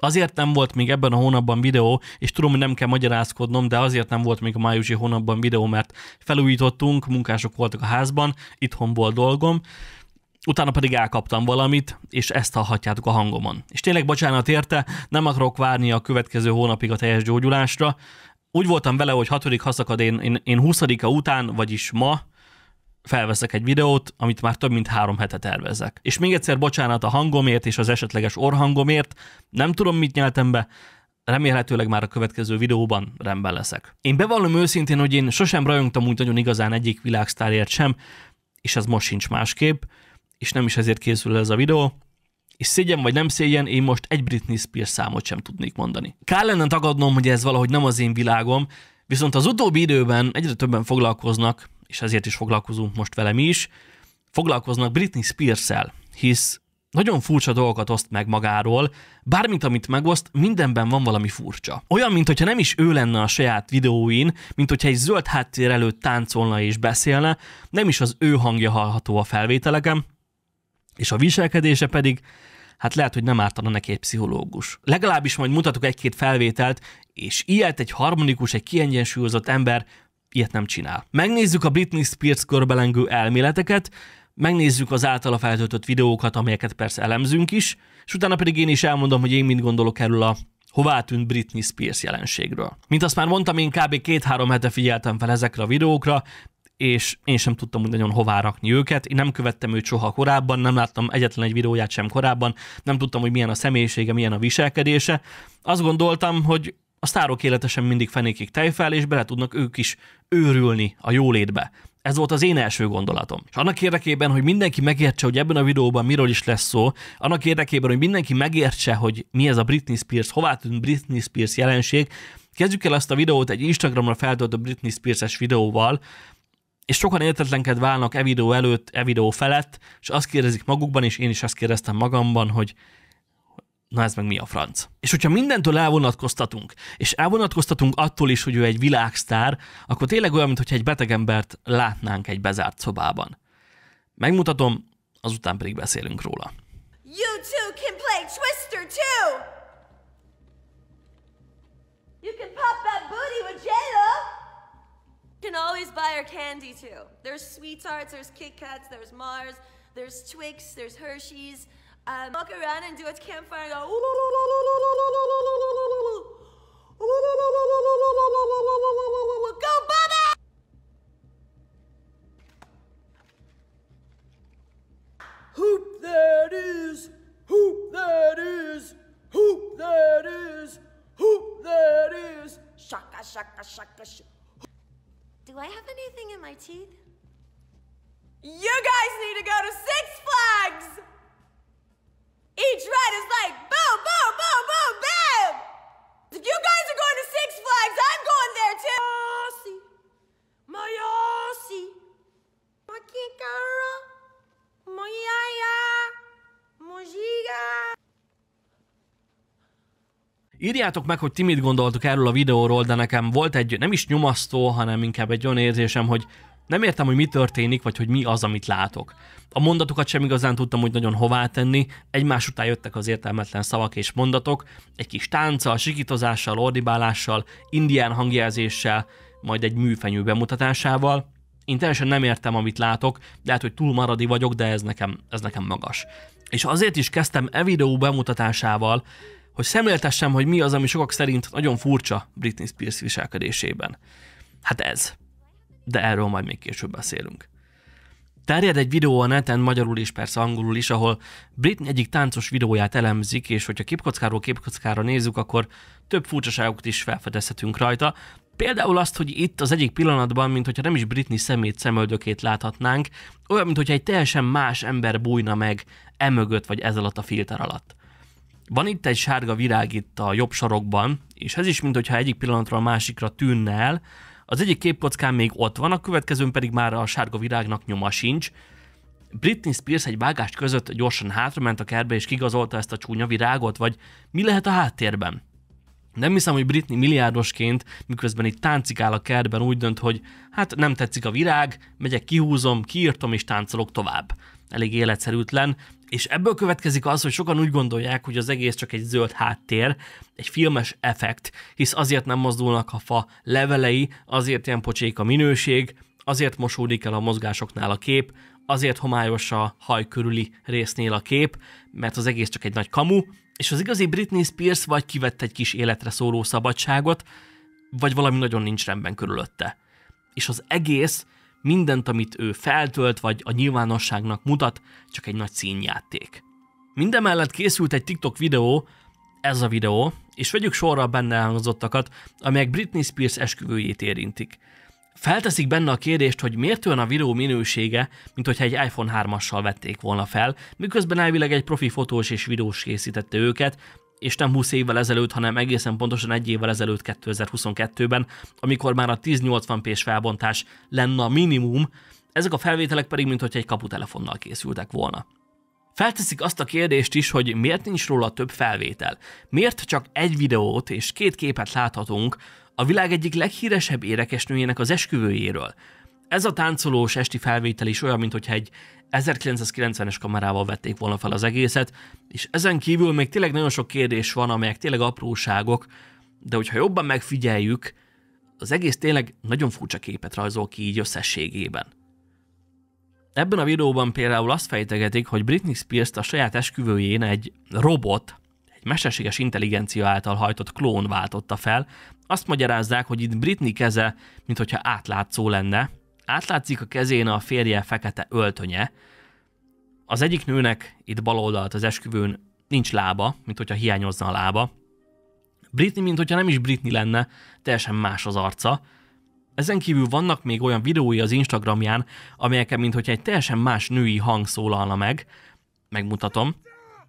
Azért nem volt még ebben a hónapban videó, és tudom, hogy nem kell magyarázkodnom, de azért nem volt még a májusi hónapban videó, mert felújítottunk, munkások voltak a házban, itthon volt dolgom, utána pedig elkaptam valamit, és ezt hallhatjátok a hangomon. És tényleg bocsánat érte, nem akarok várni a következő hónapig a teljes gyógyulásra. Úgy voltam vele, hogy hatodik haszakad én, én, én 20 után, vagyis ma, felveszek egy videót, amit már több mint három hete tervezek. És még egyszer bocsánat a hangomért és az esetleges orhangomért, nem tudom, mit nyeltem be, remélhetőleg már a következő videóban rendben leszek. Én bevallom őszintén, hogy én sosem rajongtam úgy nagyon igazán egyik világsztárért sem, és ez most sincs másképp, és nem is ezért készül ez a videó, és szégyen vagy nem szégyen, én most egy Britney Spears számot sem tudnék mondani. Kár lenne tagadnom, hogy ez valahogy nem az én világom, viszont az utóbbi időben egyre többen foglalkoznak és ezért is foglalkozunk most vele mi is, foglalkoznak Britney Spears-el, hisz nagyon furcsa dolgokat oszt meg magáról, bármint amit megoszt, mindenben van valami furcsa. Olyan, mintha nem is ő lenne a saját videóin, mint hogyha egy zöld háttér előtt táncolna és beszélne, nem is az ő hangja hallható a felvételeken, és a viselkedése pedig, hát lehet, hogy nem ártana neki egy pszichológus. Legalábbis majd mutatok egy-két felvételt, és ilyet egy harmonikus, egy kiengyensúlyozott ember ilyet nem csinál. Megnézzük a Britney Spears körbelengő elméleteket, megnézzük az általa feltöltött videókat, amelyeket persze elemzünk is, és utána pedig én is elmondom, hogy én mit gondolok erről a hová tűnt Britney Spears jelenségről. Mint azt már mondtam, én kb. két-három hete figyeltem fel ezekre a videókra, és én sem tudtam úgy nagyon hová rakni őket. Én nem követtem őt soha korábban, nem láttam egyetlen egy videóját sem korábban, nem tudtam, hogy milyen a személyisége, milyen a viselkedése. Azt gondoltam, hogy a sztárok életesen mindig fenékig tejfel, és bele tudnak ők is őrülni a jólétbe. Ez volt az én első gondolatom. És annak érdekében, hogy mindenki megértse, hogy ebben a videóban miről is lesz szó, annak érdekében, hogy mindenki megértse, hogy mi ez a Britney Spears, hová tűnt Britney Spears jelenség, kezdjük el azt a videót egy Instagramra feltöltött Britney Spears-es videóval, és sokan értetlenked válnak e videó előtt, e videó felett, és azt kérdezik magukban, és én is azt kérdeztem magamban, hogy na ez meg mi a franc. És hogyha mindentől elvonatkoztatunk, és elvonatkoztatunk attól is, hogy ő egy világsztár, akkor tényleg olyan, mintha egy beteg embert látnánk egy bezárt szobában. Megmutatom, azután pedig beszélünk róla. You too can play Twister too! You can pop that booty with J-Lo! can always buy her candy too. There's Sweethearts, there's Kit Kats, there's Mars, there's Twix, there's Hershey's, um, walk around and do a campfire and go. Go, Bobby! Hoop that is, hoop that is, hoop that is, hoop that is. Shaka, shaka, shaka, shaka. Do I have anything in my teeth? Írjátok meg, hogy ti mit gondoltok erről a videóról, de nekem volt egy nem is nyomasztó, hanem inkább egy olyan érzésem, hogy nem értem, hogy mi történik, vagy hogy mi az, amit látok. A mondatokat sem igazán tudtam hogy nagyon hová tenni, egymás után jöttek az értelmetlen szavak és mondatok, egy kis tánccal, sikítozással, ordibálással, indián hangjelzéssel, majd egy műfenyő bemutatásával. Én teljesen nem értem, amit látok, lehet, hogy túl maradi vagyok, de ez nekem, ez nekem magas. És azért is kezdtem e videó bemutatásával, hogy szemléltessem, hogy mi az, ami sokak szerint nagyon furcsa Britney Spears viselkedésében. Hát ez. De erről majd még később beszélünk. Terjed egy videó a neten, magyarul is, persze angolul is, ahol Britney egyik táncos videóját elemzik, és hogyha képkockáról képkockára nézzük, akkor több furcsaságot is felfedezhetünk rajta. Például azt, hogy itt az egyik pillanatban, mint hogyha nem is Britney szemét szemöldökét láthatnánk, olyan, mint hogyha egy teljesen más ember bújna meg emögött vagy ez alatt a filter alatt. Van itt egy sárga virág itt a jobb sarokban, és ez is mintha egyik pillanatra a másikra tűnne el. Az egyik képkockán még ott van, a következőn pedig már a sárga virágnak nyoma sincs. Britney Spears egy vágást között gyorsan hátrament a kertbe és kigazolta ezt a csúnya virágot, vagy mi lehet a háttérben? Nem hiszem, hogy Britney milliárdosként, miközben itt táncikál a kertben, úgy dönt, hogy hát nem tetszik a virág, megyek, kihúzom, kiírtom és táncolok tovább elég életszerűtlen, és ebből következik az, hogy sokan úgy gondolják, hogy az egész csak egy zöld háttér, egy filmes effekt, hisz azért nem mozdulnak a fa levelei, azért ilyen pocsék a minőség, azért mosódik el a mozgásoknál a kép, azért homályos a haj körüli résznél a kép, mert az egész csak egy nagy kamu, és az igazi Britney Spears vagy kivett egy kis életre szóló szabadságot, vagy valami nagyon nincs rendben körülötte. És az egész mindent, amit ő feltölt vagy a nyilvánosságnak mutat, csak egy nagy színjáték. Mindemellett készült egy TikTok videó, ez a videó, és vegyük sorra a benne elhangzottakat, amelyek Britney Spears esküvőjét érintik. Felteszik benne a kérdést, hogy miért olyan a videó minősége, mint hogyha egy iPhone 3-assal vették volna fel, miközben elvileg egy profi fotós és videós készítette őket, és nem 20 évvel ezelőtt, hanem egészen pontosan egy évvel ezelőtt 2022-ben, amikor már a 1080p-s felbontás lenne a minimum, ezek a felvételek pedig, mintha egy kaputelefonnal készültek volna. Felteszik azt a kérdést is, hogy miért nincs róla több felvétel. Miért csak egy videót és két képet láthatunk a világ egyik leghíresebb érekesnőjének az esküvőjéről, ez a táncolós esti felvétel is olyan, mintha egy 1990-es kamerával vették volna fel az egészet, és ezen kívül még tényleg nagyon sok kérdés van, amelyek tényleg apróságok, de hogyha jobban megfigyeljük, az egész tényleg nagyon furcsa képet rajzol ki így összességében. Ebben a videóban például azt fejtegetik, hogy Britney spears a saját esküvőjén egy robot, egy mesterséges intelligencia által hajtott klón váltotta fel. Azt magyarázzák, hogy itt Britney keze, mintha átlátszó lenne, átlátszik a kezén a férje fekete öltönye. Az egyik nőnek itt bal oldalt az esküvőn nincs lába, mint hogyha hiányozna a lába. Britney, mint hogyha nem is Britney lenne, teljesen más az arca. Ezen kívül vannak még olyan videói az Instagramján, amelyeken, mint hogyha egy teljesen más női hang szólalna meg. Megmutatom.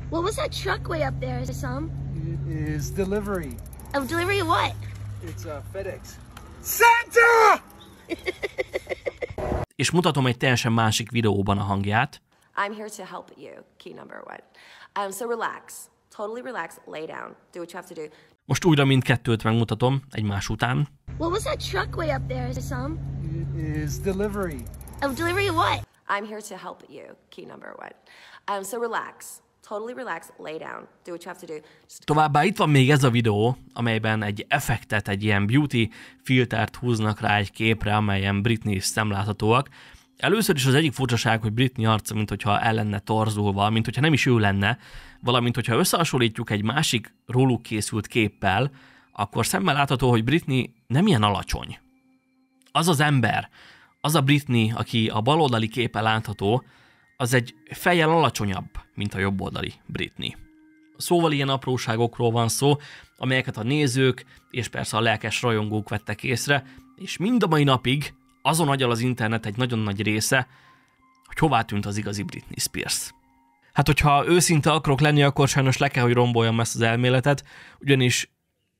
What was that truck way up there, is It is delivery. Oh, delivery what? It's a uh, FedEx. Santa! És mutatom egy teljesen másik videóban a hangját. I'm here to help you, key number one. Um, so relax, totally relax, lay down, do what you have to do. Most újra mindkettőt megmutatom egymás után. What was that truck way up there, Sam? It is delivery. Oh, of delivery what? I'm here to help you, key number one. Um, so relax, Továbbá itt van még ez a videó, amelyben egy effektet, egy ilyen beauty filtert húznak rá egy képre, amelyen Britney is szemláthatóak. Először is az egyik furcsaság, hogy Britney arca, mint hogyha el lenne torzulva, mint hogyha nem is ő lenne, valamint hogyha összehasonlítjuk egy másik róluk készült képpel, akkor szemmel látható, hogy Britney nem ilyen alacsony. Az az ember, az a Britney, aki a baloldali képen látható, az egy fejjel alacsonyabb, mint a jobboldali Britney. Szóval ilyen apróságokról van szó, amelyeket a nézők és persze a lelkes rajongók vettek észre, és mind a mai napig azon agyal az internet egy nagyon nagy része, hogy hová tűnt az igazi Britney Spears. Hát, hogyha őszinte akarok lenni, akkor sajnos le kell, hogy romboljam ezt az elméletet, ugyanis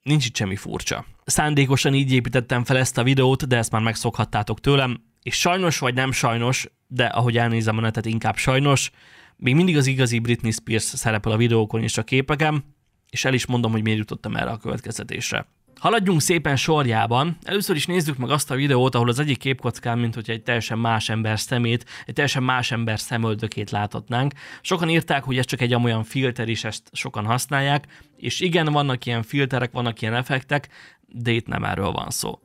nincs itt semmi furcsa. Szándékosan így építettem fel ezt a videót, de ezt már megszokhattátok tőlem, és sajnos vagy nem sajnos, de ahogy elnézem a netet, inkább sajnos, még mindig az igazi Britney Spears szerepel a videókon és a képeken, és el is mondom, hogy miért jutottam erre a következtetésre. Haladjunk szépen sorjában. Először is nézzük meg azt a videót, ahol az egyik képkockán, mint hogy egy teljesen más ember szemét, egy teljesen más ember szemöldökét láthatnánk. Sokan írták, hogy ez csak egy olyan filter is, ezt sokan használják, és igen, vannak ilyen filterek, vannak ilyen effektek, de itt nem erről van szó.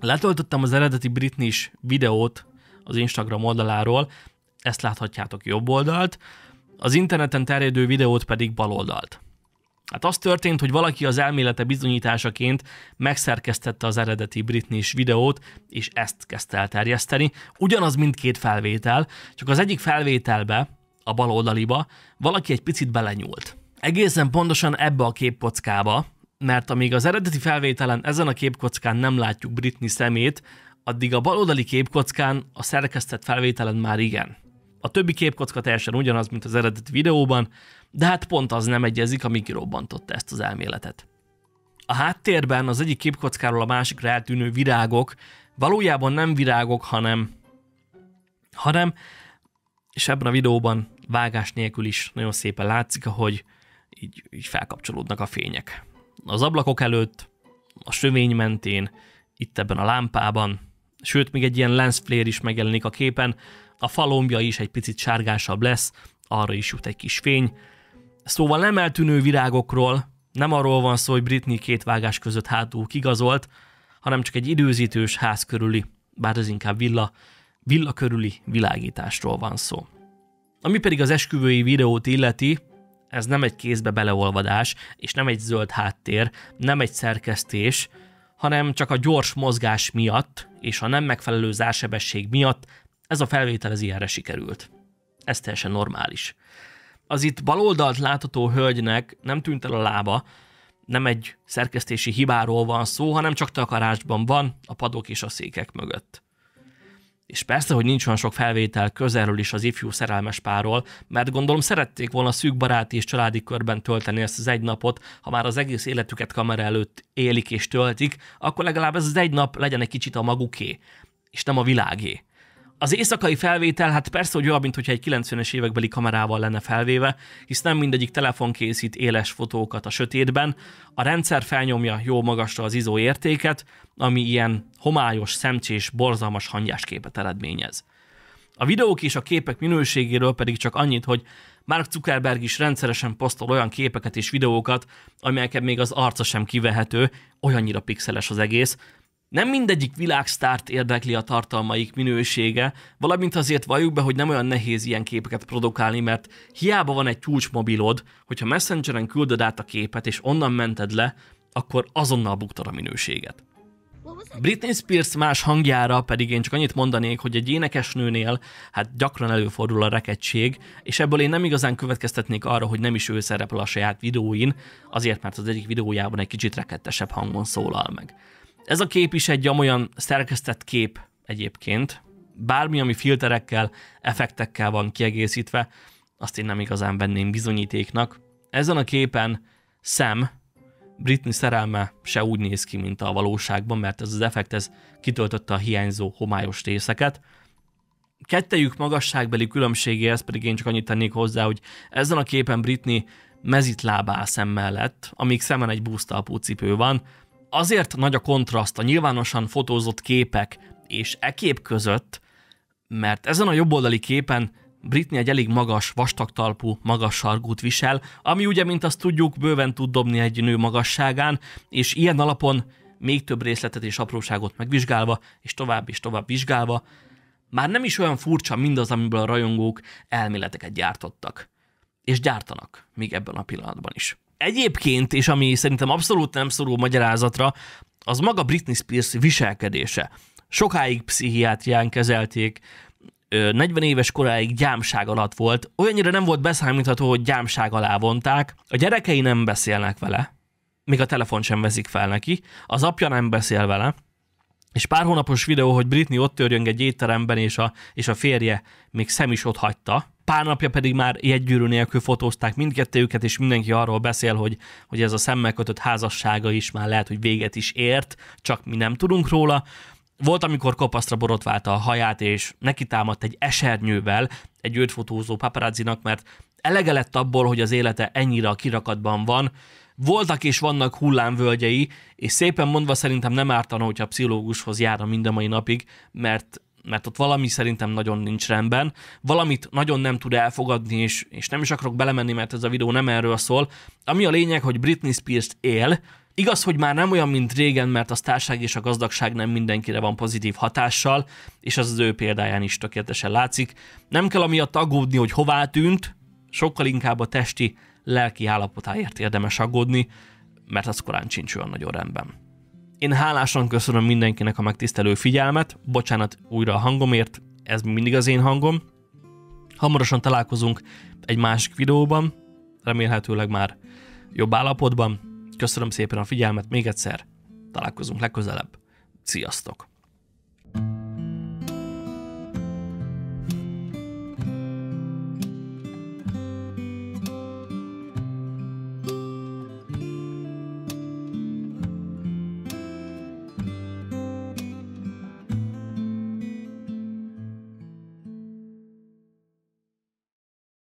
Letöltöttem az eredeti Britney videót az Instagram oldaláról, ezt láthatjátok jobb oldalt, az interneten terjedő videót pedig bal oldalt. Hát az történt, hogy valaki az elmélete bizonyításaként megszerkesztette az eredeti britney videót, és ezt kezdte el terjeszteni. Ugyanaz mindkét felvétel, csak az egyik felvételbe, a bal oldaliba, valaki egy picit belenyúlt. Egészen pontosan ebbe a képkockába, mert amíg az eredeti felvételen ezen a képkockán nem látjuk Britney szemét, addig a baloldali képkockán a szerkesztett felvételen már igen. A többi képkocka teljesen ugyanaz, mint az eredeti videóban, de hát pont az nem egyezik, ami kirobbantotta ezt az elméletet. A háttérben az egyik képkockáról a másikra eltűnő virágok valójában nem virágok, hanem, hanem és ebben a videóban vágás nélkül is nagyon szépen látszik, ahogy így, így felkapcsolódnak a fények az ablakok előtt, a sövény mentén, itt ebben a lámpában, sőt, még egy ilyen lens flare is megjelenik a képen, a falombja is egy picit sárgásabb lesz, arra is jut egy kis fény. Szóval nem eltűnő virágokról, nem arról van szó, hogy Britney két vágás között hátul kigazolt, hanem csak egy időzítős ház körüli, bár ez inkább villa, villa körüli világításról van szó. Ami pedig az esküvői videót illeti, ez nem egy kézbe beleolvadás, és nem egy zöld háttér, nem egy szerkesztés, hanem csak a gyors mozgás miatt és a nem megfelelő zársebesség miatt ez a felvétel ez ilyenre sikerült. Ez teljesen normális. Az itt baloldalt látható hölgynek nem tűnt el a lába, nem egy szerkesztési hibáról van szó, hanem csak takarásban van a padok és a székek mögött. És persze, hogy nincs olyan sok felvétel közelről is az ifjú szerelmes párról, mert gondolom szerették volna szűk baráti és családi körben tölteni ezt az egy napot, ha már az egész életüket kamera előtt élik és töltik, akkor legalább ez az egy nap legyen egy kicsit a maguké, és nem a világé az éjszakai felvétel, hát persze, hogy olyan, mint hogyha egy 90-es évekbeli kamerával lenne felvéve, hisz nem mindegyik telefon készít éles fotókat a sötétben. A rendszer felnyomja jó magasra az ISO értéket, ami ilyen homályos, szemcsés, borzalmas hangyás képet eredményez. A videók és a képek minőségéről pedig csak annyit, hogy Mark Zuckerberg is rendszeresen posztol olyan képeket és videókat, amelyeket még az arca sem kivehető, olyannyira pixeles az egész, nem mindegyik világsztárt érdekli a tartalmaik minősége, valamint azért valljuk be, hogy nem olyan nehéz ilyen képeket produkálni, mert hiába van egy csúcsmobilod, hogyha Messengeren küldöd át a képet és onnan mented le, akkor azonnal buktad a minőséget. Britney Spears más hangjára pedig én csak annyit mondanék, hogy egy énekesnőnél hát gyakran előfordul a rekedség, és ebből én nem igazán következtetnék arra, hogy nem is ő szerepel a saját videóin, azért mert az egyik videójában egy kicsit rekettesebb hangon szólal meg. Ez a kép is egy olyan szerkesztett kép egyébként, bármi, ami filterekkel, effektekkel van kiegészítve, azt én nem igazán venném bizonyítéknak. Ezen a képen Sam, Britney szerelme se úgy néz ki, mint a valóságban, mert ez az effekt ez kitöltötte a hiányzó homályos részeket. Kettejük magasságbeli különbségéhez pedig én csak annyit tennék hozzá, hogy ezen a képen Britney mezitlábá szem mellett, amíg szemen egy búztalpú cipő van, azért nagy a kontraszt a nyilvánosan fotózott képek és e kép között, mert ezen a jobboldali képen Britney egy elég magas, vastagtalpú, magas sargút visel, ami ugye, mint azt tudjuk, bőven tud dobni egy nő magasságán, és ilyen alapon még több részletet és apróságot megvizsgálva, és tovább és tovább vizsgálva, már nem is olyan furcsa mindaz, amiből a rajongók elméleteket gyártottak. És gyártanak, még ebben a pillanatban is. Egyébként, és ami szerintem abszolút nem szorul magyarázatra, az maga Britney Spears viselkedése. Sokáig pszichiátrián kezelték, 40 éves koráig gyámság alatt volt, olyannyira nem volt beszámítható, hogy gyámság alá vonták, a gyerekei nem beszélnek vele, még a telefon sem veszik fel neki, az apja nem beszél vele, és pár hónapos videó, hogy Britney ott törjön egy étteremben, és a, és a férje még szem is ott hagyta, Pár napja pedig már jegygyűrű nélkül fotózták mindkettőjüket, és mindenki arról beszél, hogy, hogy ez a szemmel kötött házassága is már lehet, hogy véget is ért, csak mi nem tudunk róla. Volt, amikor kopaszra borotválta a haját, és neki támadt egy esernyővel egy őt fotózó paparazzinak, mert elege lett abból, hogy az élete ennyire a kirakatban van. Voltak és vannak hullámvölgyei, és szépen mondva szerintem nem ártana, hogyha pszichológushoz a mind a mai napig, mert mert ott valami szerintem nagyon nincs rendben, valamit nagyon nem tud elfogadni, és, és nem is akarok belemenni, mert ez a videó nem erről szól. Ami a lényeg, hogy Britney Spears él, Igaz, hogy már nem olyan, mint régen, mert a társág és a gazdagság nem mindenkire van pozitív hatással, és ez az ő példáján is tökéletesen látszik. Nem kell amiatt aggódni, hogy hová tűnt, sokkal inkább a testi, lelki állapotáért érdemes aggódni, mert az korán sincs olyan nagyon rendben. Én hálásan köszönöm mindenkinek a megtisztelő figyelmet, bocsánat újra a hangomért, ez mindig az én hangom. Hamarosan találkozunk egy másik videóban, remélhetőleg már jobb állapotban. Köszönöm szépen a figyelmet még egyszer, találkozunk legközelebb. Sziasztok!